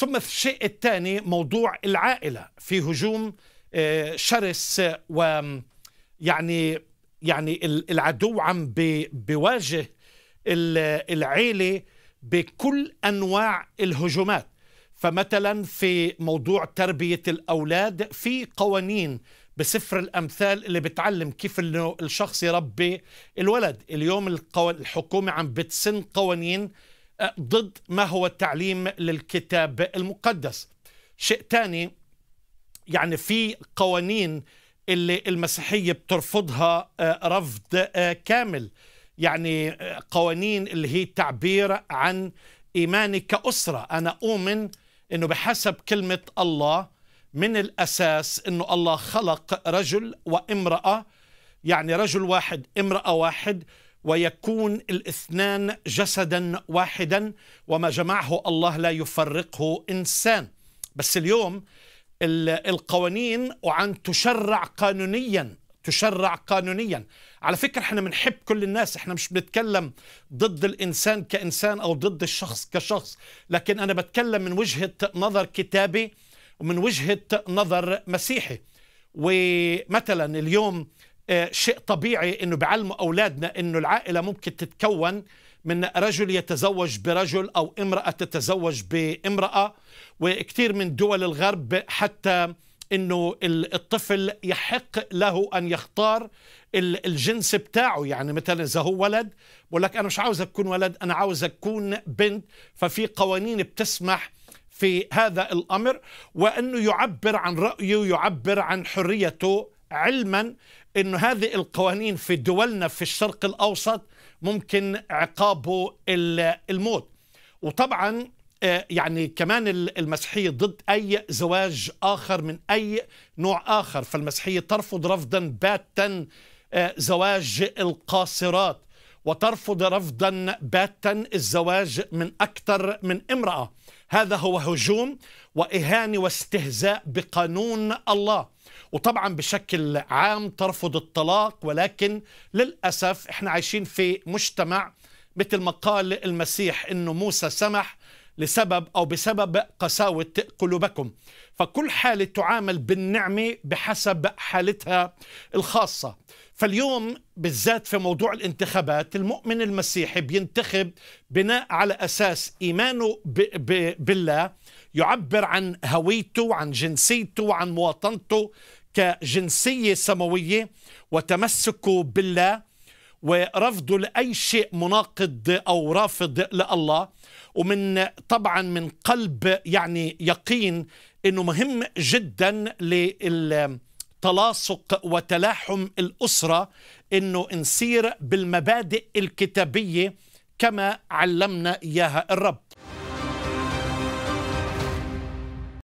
ثم في الشيء الثاني موضوع العائلة في هجوم آه، شرس و يعني يعني العدو عم بواجه العيلة بكل أنواع الهجومات فمثلا في موضوع تربية الأولاد في قوانين بسفر الأمثال اللي بتعلم كيف الشخص يربي الولد اليوم الحكومة عم بتسن قوانين ضد ما هو التعليم للكتاب المقدس شيء ثاني يعني في قوانين اللي المسيحية بترفضها آه، رفض آه، كامل يعني آه، قوانين اللي هي تعبير عن إيماني كأسرة أنا أؤمن أنه بحسب كلمة الله من الأساس أنه الله خلق رجل وامرأة يعني رجل واحد امرأة واحد ويكون الاثنان جسدا واحدا وما جمعه الله لا يفرقه انسان بس اليوم القوانين وعن تشرع قانونيا تشرع قانونيا على فكرة احنا بنحب كل الناس احنا مش بنتكلم ضد الإنسان كإنسان أو ضد الشخص كشخص لكن أنا بتكلم من وجهة نظر كتابي ومن وجهة نظر مسيحي ومثلا اليوم آه، شيء طبيعي انه بعلموا اولادنا انه العائله ممكن تتكون من رجل يتزوج برجل او امراه تتزوج بامراه وكثير من دول الغرب حتى انه الطفل يحق له ان يختار الجنس بتاعه يعني مثلا اذا هو ولد بقول لك انا مش عاوزك تكون ولد انا عاوزك تكون بنت ففي قوانين بتسمح في هذا الامر وانه يعبر عن رايه يعبر عن حريته علما أن هذه القوانين في دولنا في الشرق الأوسط ممكن عقابه الموت وطبعا آه، يعني كمان المسيحية ضد أي زواج آخر من أي نوع آخر فالمسيحية ترفض رفضا باتا آه، زواج القاصرات وترفض رفضا باتا الزواج من أكثر من امرأة هذا هو هجوم واهانه واستهزاء بقانون الله وطبعا بشكل عام ترفض الطلاق ولكن للاسف احنا عايشين في مجتمع مثل ما قال المسيح انه موسى سمح لسبب أو بسبب قساوة قلوبكم فكل حالة تعامل بالنعمة بحسب حالتها الخاصة فاليوم بالذات في موضوع الانتخابات المؤمن المسيحي بينتخب بناء على أساس إيمانه ب ب بالله يعبر عن هويته عن جنسيته عن مواطنته كجنسية سماوية وتمسكه بالله ورفض لأي شيء مناقض أو رافض لله ومن طبعا من قلب يعني يقين أنه مهم جدا لل تلاصق وتلاحم الأسرة أنه نسير بالمبادئ الكتابية كما علمنا إياها الرب